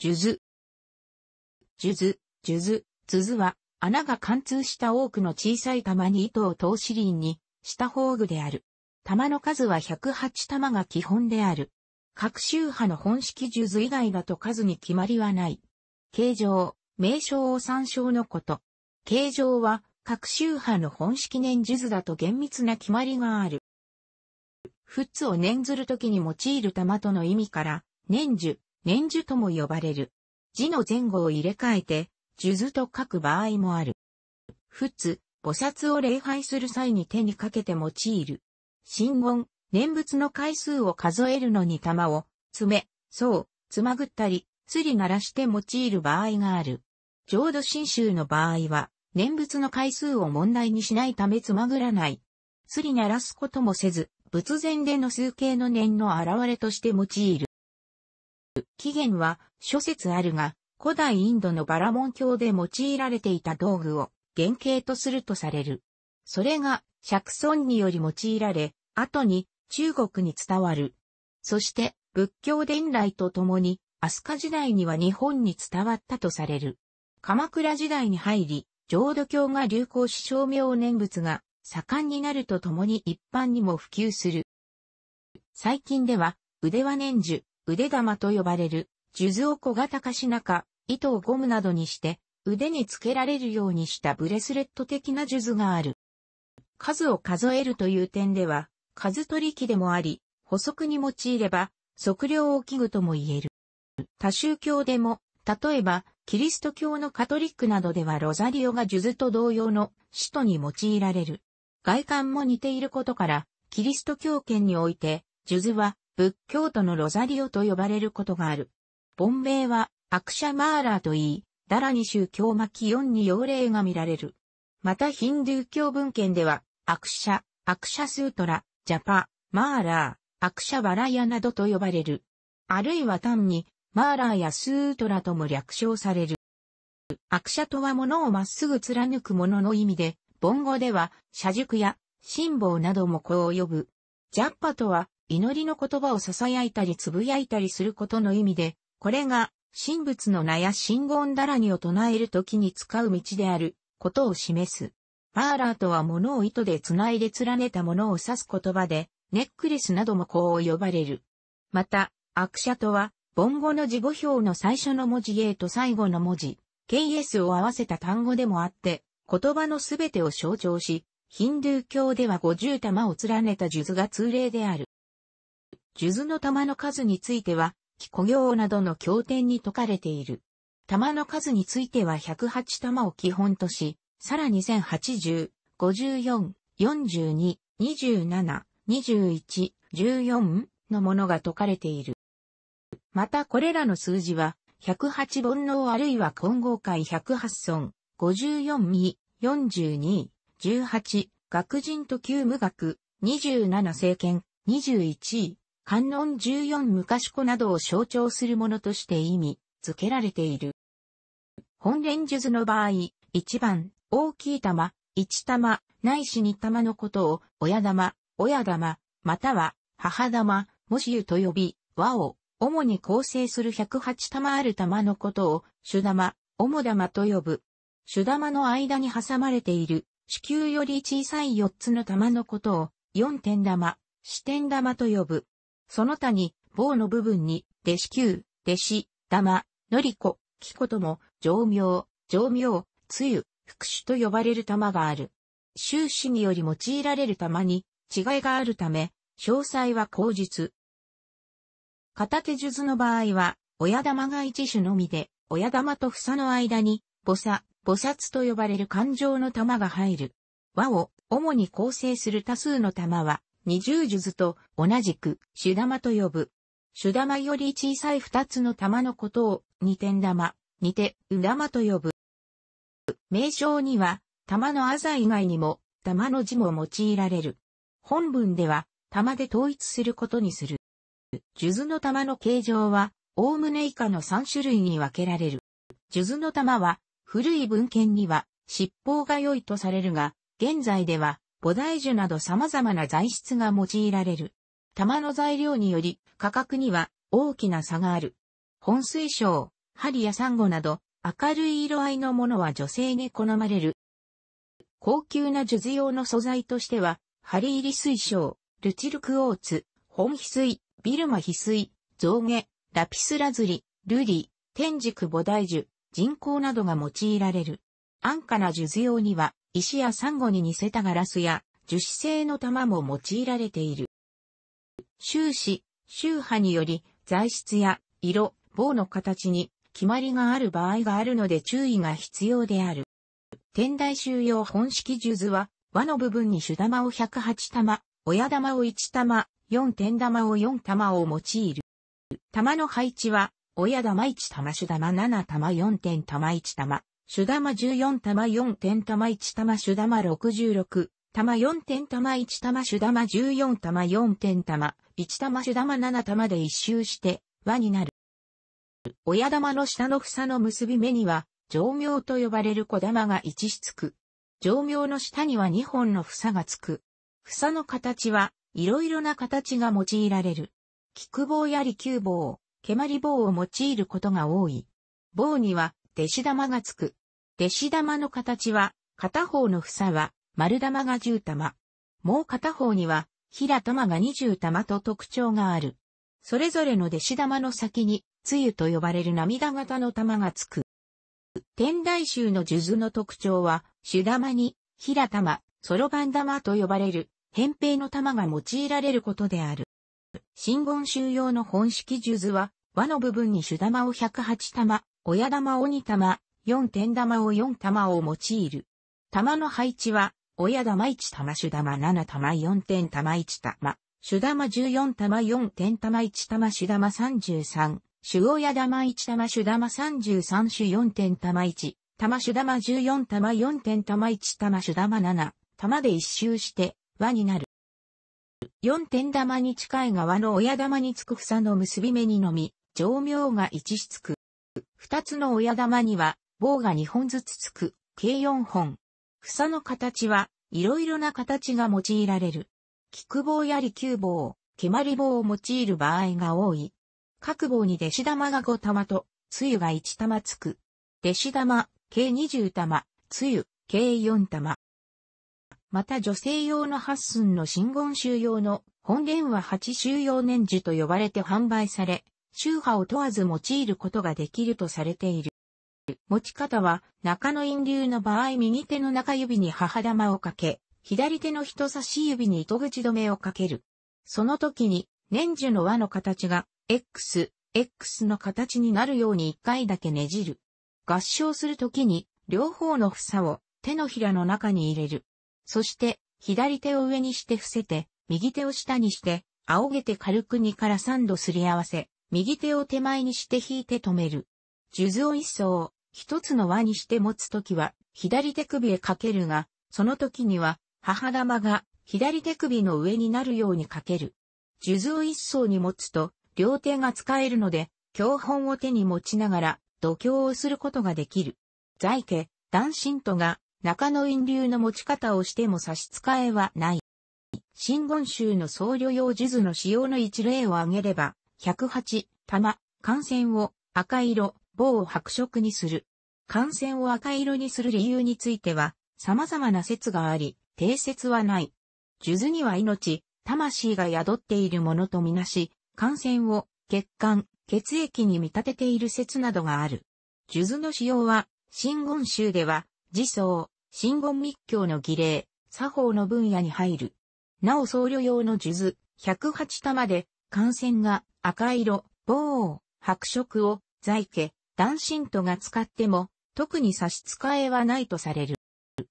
数珠。数珠、数珠、鈴は、穴が貫通した多くの小さい玉に糸を通し輪にした宝具である。玉の数は108玉が基本である。各宗派の本式数図以外だと数に決まりはない。形状、名称を参照のこと。形状は各宗派の本式年数図だと厳密な決まりがある。フッツを念ずるときに用いる玉との意味から、年数、年樹とも呼ばれる。字の前後を入れ替えて、数珠と書く場合もある。仏、菩薩を礼拝する際に手にかけて用いる。神言、念仏の回数を数えるのに玉を、爪、そう、つまぐったり、すり鳴らして用いる場合がある。浄土真宗の場合は、念仏の回数を問題にしないためつまぐらない。すり鳴らすこともせず、仏前での数形の念の現れとして用いる。起源は諸説あるが、古代インドのバラモン教で用いられていた道具を原型とするとされる。それが釈尊により用いられ、後に中国に伝わる。そして仏教伝来とともに、飛鳥時代には日本に伝わったとされる。鎌倉時代に入り、浄土教が流行し照明念仏が盛んになるとともに一般にも普及する。最近では、腕輪念珠、腕玉と呼ばれる、数珠を小型化し中、糸をゴムなどにして、腕につけられるようにしたブレスレット的な数珠がある。数を数えるという点では、数取り機でもあり、補足に用いれば、測量を器具とも言える。多宗教でも、例えば、キリスト教のカトリックなどではロザリオが数珠と同様の使徒に用いられる。外観も似ていることから、キリスト教圏において、数珠は仏教徒のロザリオと呼ばれることがある。本名はアクシャマーラーと言い、ダラニ宗教マキヨンに妖霊が見られる。またヒンドゥー教文献では、アクシャ、アクシャスートラ、ジャパ、マーラー、アクシャバラヤなどと呼ばれる。あるいは単に、マーラーやスートラとも略称される。アクシャとは物をまっすぐ貫くものの意味で、ボンゴでは、社塾や、辛抱などもこう呼ぶ。ジャッパとは、祈りの言葉を囁いたり呟いたりすることの意味で、これが、神仏の名や神言だらにを唱えるときに使う道である、ことを示す。バーラーとは物を糸で繋いで連ねたものを指す言葉で、ネックレスなどもこう呼ばれる。また、アクシャとは、ン語の字語表の最初の文字 A と最後の文字、KS を合わせた単語でもあって、言葉のすべてを象徴し、ヒンドゥー教では五十玉を連ねた術が通例である。数珠の玉の数については、木古行などの経典に説かれている。玉の数については108玉を基本とし、さらに1080、54、42、27、21、14のものが解かれている。またこれらの数字は、108煩悩あるいは混合会108尊、54位、42位、18、学人と旧無学、27政権、21位、観音十四昔子などを象徴するものとして意味付けられている。本連術の場合、一番、大きい玉、一玉、ないし二玉のことを、親玉、親玉、または、母玉、もしゆと呼び、和を、主に構成する108玉ある玉のことを、主玉、主玉と呼ぶ。主玉の間に挟まれている、子宮より小さい四つの玉のことを、四点玉、四点玉と呼ぶ。その他に、棒の部分に、弟子級、弟子、玉、のりこ、きことも、上名、上名、つゆ、副種と呼ばれる玉がある。終始により用いられる玉に、違いがあるため、詳細は口述。片手術の場合は、親玉が一種のみで、親玉と房の間に、菩薩、菩薩と呼ばれる感情の玉が入る。和を主に構成する多数の玉は、二重数珠と同じく、手玉と呼ぶ。手玉より小さい二つの玉のことを、二点玉、二手、う玉と呼ぶ。名称には、玉のあざ以外にも、玉の字も用いられる。本文では、玉で統一することにする。数珠の玉の形状は、おおむね以下の三種類に分けられる。数珠の玉は、古い文献には、尻尾が良いとされるが、現在では、菩提樹など様々な材質が用いられる。玉の材料により価格には大きな差がある。本水晶、針やサンゴなど明るい色合いのものは女性に好まれる。高級な樹術用の素材としては、針入り水晶、ルチルクオーツ、本翡翠、ビルマ翡翠、象牙、ラピスラズリ、ルリ、天竺菩提樹、人工などが用いられる。安価な樹術用には、石やサンゴに似せたガラスや樹脂製の玉も用いられている。収支周波により材質や色、棒の形に決まりがある場合があるので注意が必要である。天台収容本式数図は輪の部分に手玉を108玉、親玉を1玉、4点玉を4玉を用いる。玉の配置は親玉1玉手玉7玉4点玉1玉、手玉14玉4点玉1玉手玉66、玉4点玉1玉手玉14玉4点玉、1玉手玉7玉で一周して、輪になる。親玉の下の房の結び目には、上苗と呼ばれる小玉が置しつく。上苗の下には2本の房がつく。房の形は、いろいろな形が用いられる。菊棒や利休棒、蹴鞠棒を用いることが多い。棒には、弟子玉がつく。弟子玉の形は、片方の房は丸玉が10玉。もう片方には平玉が20玉と特徴がある。それぞれの弟子玉の先に、露と呼ばれる涙型の玉がつく。天台宗の数珠の特徴は、手玉に、平玉、そろばん玉と呼ばれる、扁平の玉が用いられることである。新言宗用の本式数珠は、輪の部分に手玉を108玉、親玉を2玉、4点玉を4玉を用いる。玉の配置は、親玉1玉、主玉7玉、4点玉1玉、主玉14玉、4点玉1玉、主玉33、主親玉1玉、主玉33、主4点玉1、玉主玉14玉、4点玉1玉、主玉7、玉で一周して、輪になる。4点玉に近い側の親玉につく房の結び目にのみ、上妙が一しつく。2つの親玉には、棒が2本ずつつく、計4本。草の形は、いろいろな形が用いられる。菊棒や利休棒、蹴鞠棒を用いる場合が多い。各棒に弟子玉が5玉と、露が1玉つく。弟子玉、計20玉、露、計4玉。また女性用の八寸の真言宗用の本殿は八宗用年樹と呼ばれて販売され、宗派を問わず用いることができるとされている。持ち方は中野陰流の場合右手の中指に母玉をかけ、左手の人差し指に糸口止めをかける。その時に年樹の輪の形が X、X の形になるように一回だけねじる。合掌する時に両方の房を手のひらの中に入れる。そして左手を上にして伏せて、右手を下にして、仰げて軽く2から3度すり合わせ、右手を手前にして引いて止める。数珠を一層、一つの輪にして持つときは、左手首へかけるが、その時には、母玉が左手首の上になるようにかける。数珠を一層に持つと、両手が使えるので、教本を手に持ちながら、度胸をすることができる。在家、男神徒が、中野院流の持ち方をしても差し支えはない。新言宗の僧侶用数珠の使用の一例を挙げれば、108、玉、感染を赤色、棒を白色にする。感染を赤色にする理由については、様々な説があり、定説はない。数珠には命、魂が宿っているものとみなし、感染を血管、血液に見立てている説などがある。数珠の使用は、真言宗では、自僧、真言密教の儀礼、作法の分野に入る。なお僧侶用の数珠、108玉で、感染が赤色、棒白色を、在家、男信徒が使っても、特に差し支えはないとされる。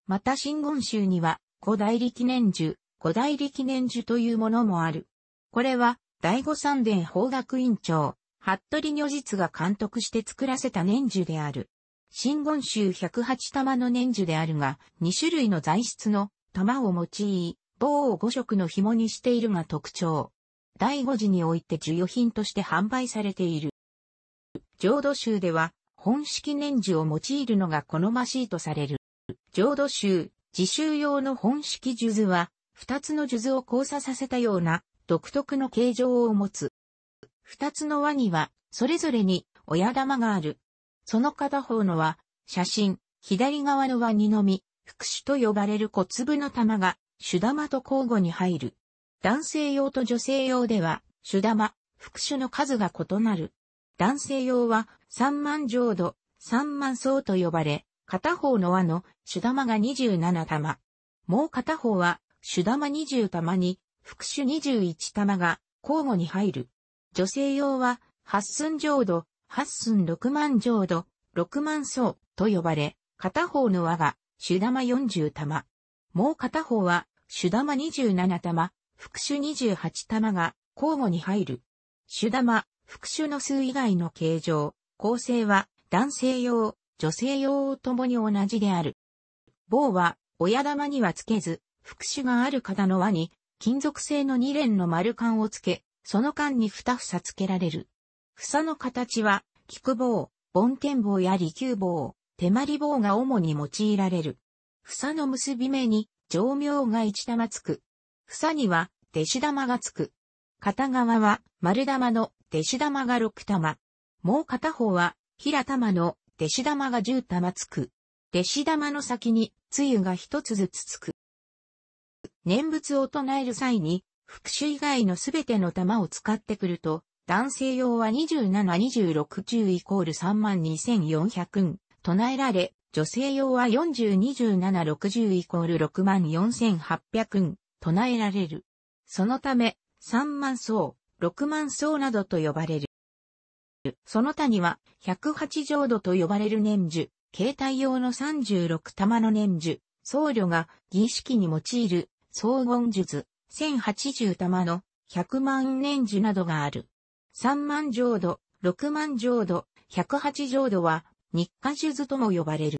また真言宗には、古代力念樹、古代力念樹というものもある。これは、第五三殿法学院長、服部如実が監督して作らせた念樹である。真言宗108玉の念樹であるが、2種類の材質の玉を用い、棒を5色の紐にしているが特徴。第五次において授与品として販売されている。浄土宗では、本式年次を用いるのが好ましいとされる。浄土宗、自習用の本式数図は、二つの数図を交差させたような独特の形状を持つ。二つの輪には、それぞれに親玉がある。その片方のは、写真、左側の輪にのみ、副手と呼ばれる小粒の玉が、手玉と交互に入る。男性用と女性用では、手玉、副手の数が異なる。男性用は、三万浄土、三万層と呼ばれ、片方の輪の手玉が27玉。もう片方は手玉20玉に、副手21玉が交互に入る。女性用は、八寸浄土、八寸六万浄土、六万層と呼ばれ、片方の輪が手玉40玉。もう片方は、手玉27玉、副手28玉が交互に入る。手玉、副手の数以外の形状、構成は男性用、女性用ともに同じである。棒は親玉にはつけず、副手がある方の輪に金属製の2連の丸管をつけ、その間に2房つけられる。房の形は、菊棒、梵天棒や利休棒、手まり棒が主に用いられる。房の結び目に、上妙が一玉つく。房には、弟子玉がつく。片側は、丸玉の弟子玉が6玉。もう片方は、平玉の、弟子玉が十玉つく。弟子玉の先に、露が一つずつつく。念仏を唱える際に、復讐以外のすべての玉を使ってくると、男性用は272610イコール32400唱えられ、女性用は402760イコール64800唱えられる。そのため、3万層、6万層などと呼ばれる。その他には、108浄土と呼ばれる念珠、携帯用の36玉の念珠、僧侶が儀式に用いる、荘言術、1080玉の100万念珠などがある。3万浄土、6万浄土、108浄土は、日課術とも呼ばれる。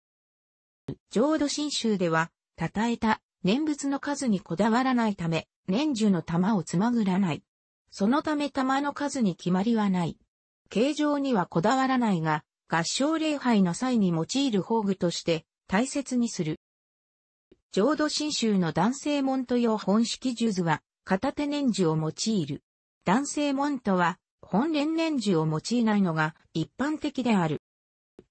浄土真宗では、称えた念仏の数にこだわらないため、念珠の玉をつまぐらない。そのため玉の数に決まりはない。形状にはこだわらないが、合唱礼拝の際に用いる宝具として大切にする。浄土真宗の男性門徒用本式数図は片手年樹を用いる。男性門徒は本連年樹を用いないのが一般的である。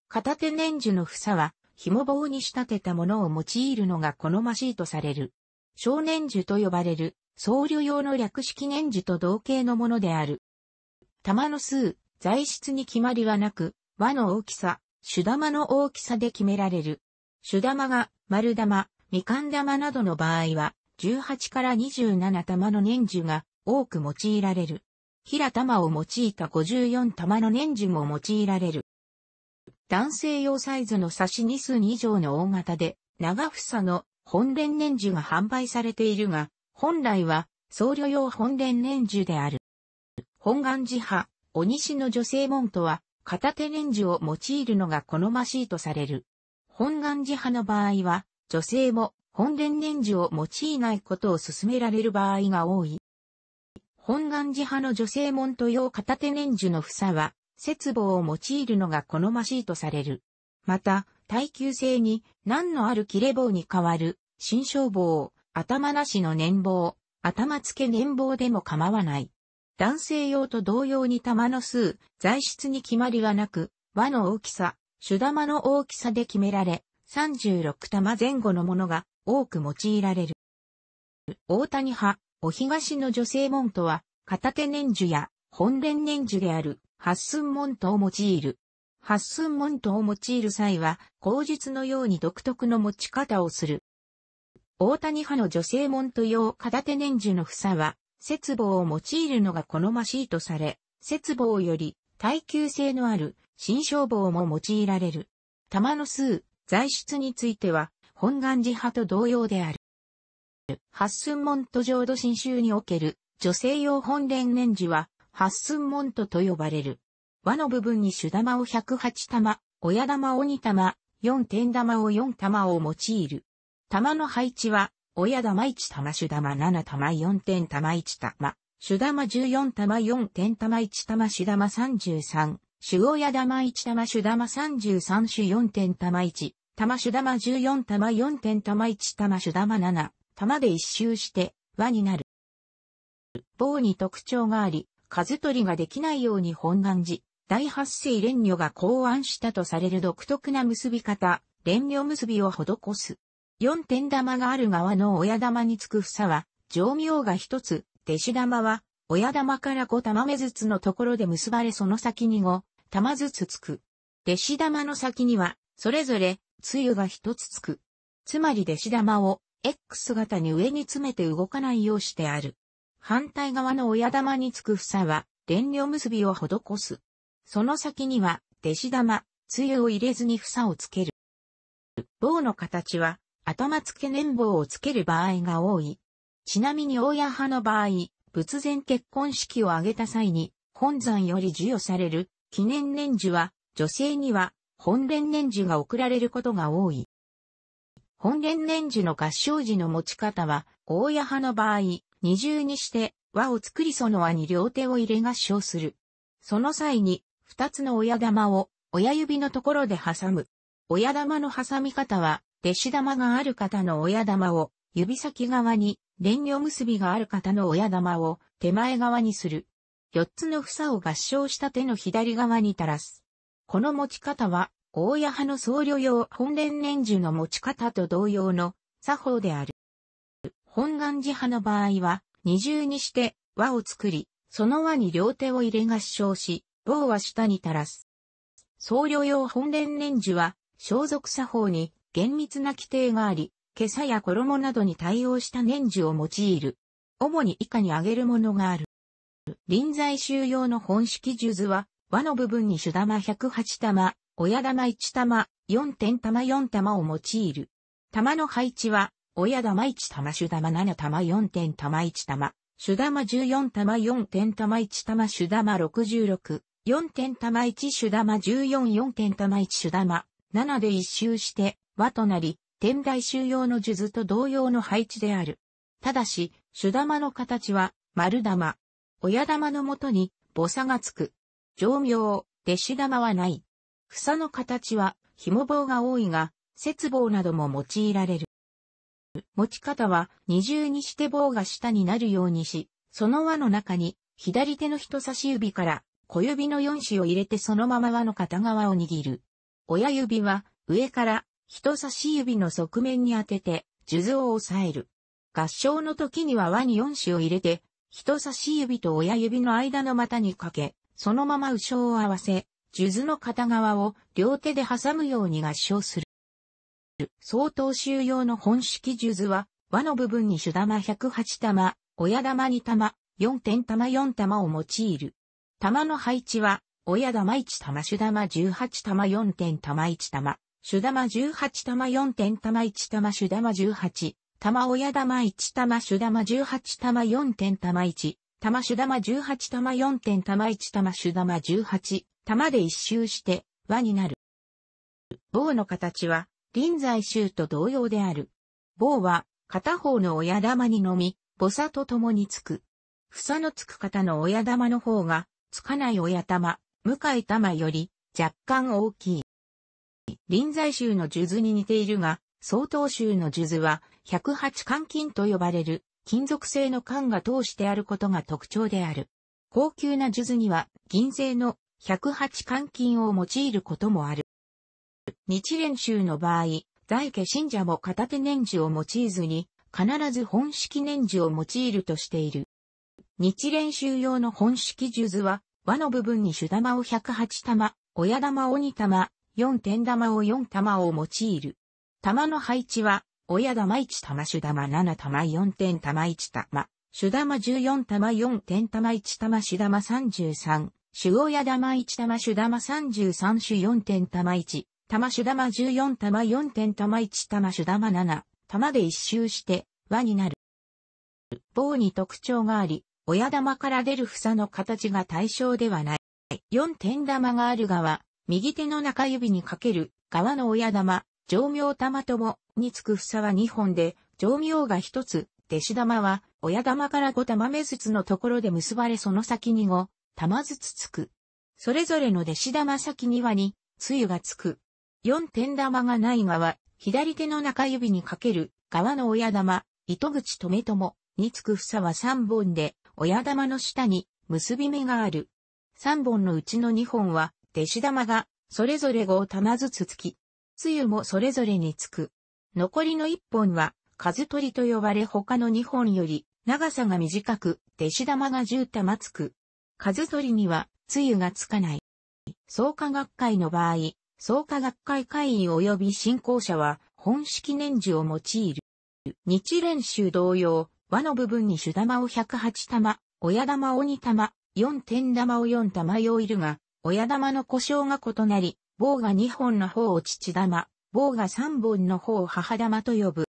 片手年樹の房は紐棒に仕立てたものを用いるのが好ましいとされる。少年樹と呼ばれる僧侶用の略式年樹と同型のものである。玉の数、材質に決まりはなく、輪の大きさ、種玉の大きさで決められる。種玉が丸玉、みかん玉などの場合は、18から27玉の年樹が多く用いられる。平玉を用いた54玉の年樹も用いられる。男性用サイズの差し2寸以上の大型で、長房の本連年樹が販売されているが、本来は僧侶用本連年樹である。本願寺派、鬼師の女性門徒は、片手レンを用いるのが好ましいとされる。本願寺派の場合は、女性も本殿レンを用いないことを勧められる場合が多い。本願寺派の女性門徒用片手レンの房は、節母を用いるのが好ましいとされる。また、耐久性に難のある切れ棒に代わる、新小棒、頭なしの年棒、頭付け年棒でも構わない。男性用と同様に玉の数、材質に決まりはなく、輪の大きさ、手玉の大きさで決められ、36玉前後のものが多く用いられる。大谷派、お東の女性門徒は、片手年樹や本連年樹である八寸門徒を用いる。八寸門徒を用いる際は、口述のように独特の持ち方をする。大谷派の女性門徒用片手年樹の房は、節棒を用いるのが好ましいとされ、節棒より耐久性のある新消棒も用いられる。玉の数、材質については、本願寺派と同様である。八寸門と浄土真宗における女性用本連年次は、八寸門徒と呼ばれる。輪の部分に手玉を108玉、親玉を2玉、4点玉を4玉を用いる。玉の配置は、親玉1玉手玉7玉4点玉1玉、手玉14玉4点玉1玉手玉33、手親玉1玉手玉33手4点玉1、玉手玉14玉4点玉1玉手玉7、玉で一周して輪になる。棒に特徴があり、数取りができないように本願寺、第八世蓮女が考案したとされる独特な結び方、蓮女結びを施す。四点玉がある側の親玉につく房は、上妙が一つ、弟子玉は、親玉から五玉目ずつのところで結ばれその先に五玉ずつつく。弟子玉の先には、それぞれ、つゆが一つつく。つまり弟子玉を、X 型に上に詰めて動かないようしてある。反対側の親玉につく房は、電流結びを施す。その先には、弟子玉、つゆを入れずに房をつける。棒の形は、頭付け年棒をつける場合が多い。ちなみに大家派の場合、仏前結婚式を挙げた際に、本山より授与される記念年次は、女性には本連年次が贈られることが多い。本連年次の合唱時の持ち方は、大家派の場合、二重にして輪を作りその輪に両手を入れ合唱する。その際に、二つの親玉を親指のところで挟む。親玉の挟み方は、弟子玉がある方の親玉を、指先側に、連慮結びがある方の親玉を、手前側にする。四つの房を合掌した手の左側に垂らす。この持ち方は、大屋派の僧侶用本連年樹の持ち方と同様の作法である。本願寺派の場合は、二重にして輪を作り、その輪に両手を入れ合掌し、棒は下に垂らす。僧侶用本連年樹は、装束作法に厳密な規定があり、毛さや衣などに対応した年次を用いる。主に以下に挙げるものがある。臨在収容の本式数図は、和の部分に主玉108玉、親玉1玉、4点玉4玉を用いる。玉の配置は、親玉1玉、主玉7玉、4点玉1玉、主玉14玉、4点玉1玉、主玉66、4点玉1、主玉14、4点玉1、主玉7で一周して、和となり、天台収用の数珠と同様の配置である。ただし、主玉の形は丸玉。親玉のもとに、母差がつく。上名、弟子玉はない。草の形は、紐棒が多いが、節棒なども用いられる。持ち方は二重にして棒が下になるようにし、その輪の中に左手の人差し指から小指の四指を入れてそのまま輪の片側を握る。親指は上から人差し指の側面に当てて、数珠を押さえる。合唱の時には輪に4子を入れて、人差し指と親指の間の股にかけ、そのまま右ろを合わせ、数珠の片側を両手で挟むように合唱する。相当収用の本式数珠は、輪の部分に手玉108玉、親玉2玉、4点玉4玉を用いる。玉の配置は、親玉1玉手玉18玉4点玉1玉、手玉18玉4点玉1玉手玉18、玉親玉1玉手玉18玉4点玉1、玉手玉18玉4点玉1玉手玉18、玉で一周して輪になる。棒の形は臨済宗と同様である。棒は片方の親玉にのみ、菩薩と共につく。房のつく方の親玉の方が、つかない親玉、向かい玉より若干大きい。臨済宗の数図に似ているが、相当宗の数図は、108金と呼ばれる、金属製の冠が通してあることが特徴である。高級な数図には、銀製の108金を用いることもある。日蓮宗の場合、在家信者も片手念珠を用いずに、必ず本式念珠を用いるとしている。日蓮宗用の本式数図は、輪の部分に手玉を108玉、親玉を2玉、4点玉を4玉を用いる。玉の配置は、親玉1玉、主玉7玉、4点玉1玉、主玉14玉、4点玉1玉、主玉33、主親玉1玉、主玉33、主4点玉1、玉主玉14玉、4点玉1玉、主玉7、玉で一周して、輪になる。棒に特徴があり、親玉から出る房の形が対象ではない。4点玉がある側、右手の中指にかける、側の親玉、上明玉とも、につく房は2本で、上明が1つ、弟子玉は、親玉から5玉目ずつのところで結ばれその先に5、玉ずつつく。それぞれの弟子玉先にはに、つゆがつく。4点玉がない側、左手の中指にかける、側の親玉、糸口止めとも、につく房は3本で、親玉の下に、結び目がある。3本のうちの2本は、弟子玉が、それぞれ5玉ずつつき、つゆもそれぞれにつく。残りの1本は、数取りと呼ばれ他の2本より、長さが短く、弟子玉が10玉つく。数取りには、つゆがつかない。創価学会の場合、創価学会会員及び信仰者は、本式年次を用いる。日練習同様、和の部分に主玉を108玉、親玉を2玉、4点玉を4玉用いるが、親玉の故障が異なり、棒が2本の方を父玉、棒が3本の方を母玉と呼ぶ。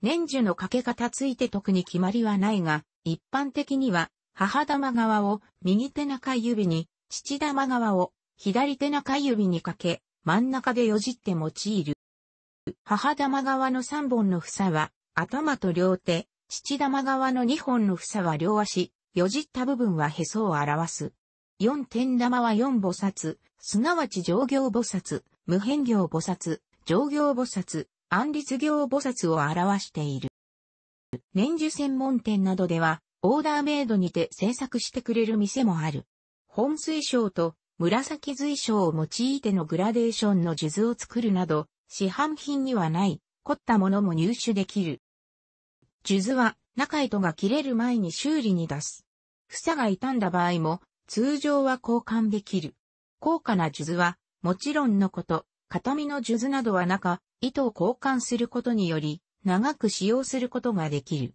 年中のかけ方ついて特に決まりはないが、一般的には、母玉側を右手中指に、父玉側を左手中指にかけ、真ん中でよじって用いる。母玉側の3本の房は、頭と両手、父玉側の2本の房は両足、よじった部分はへそを表す。四天玉は四菩薩、すなわち上行菩薩、無変行菩薩、上行菩薩、安立行菩薩を表している。年寿専門店などでは、オーダーメイドにて制作してくれる店もある。本水晶と紫水晶を用いてのグラデーションの数珠を作るなど、市販品にはない、凝ったものも入手できる。数珠は、中糸が切れる前に修理に出す。房が傷んだ場合も、通常は交換できる。高価な数珠は、もちろんのこと、形見の数珠などは中、糸を交換することにより、長く使用することができる。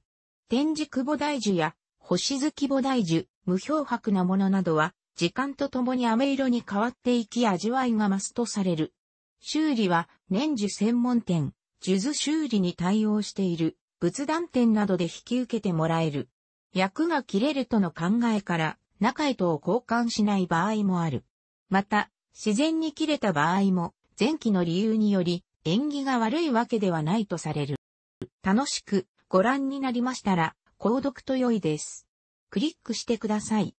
天竺菩提樹や、星月菩提樹、無漂白なものなどは、時間とともに飴色に変わっていき味わいが増すとされる。修理は、年樹専門店、数珠修理に対応している、仏壇店などで引き受けてもらえる。役が切れるとの考えから、中へとを交換しない場合もある。また、自然に切れた場合も、前期の理由により、縁起が悪いわけではないとされる。楽しくご覧になりましたら、購読と良いです。クリックしてください。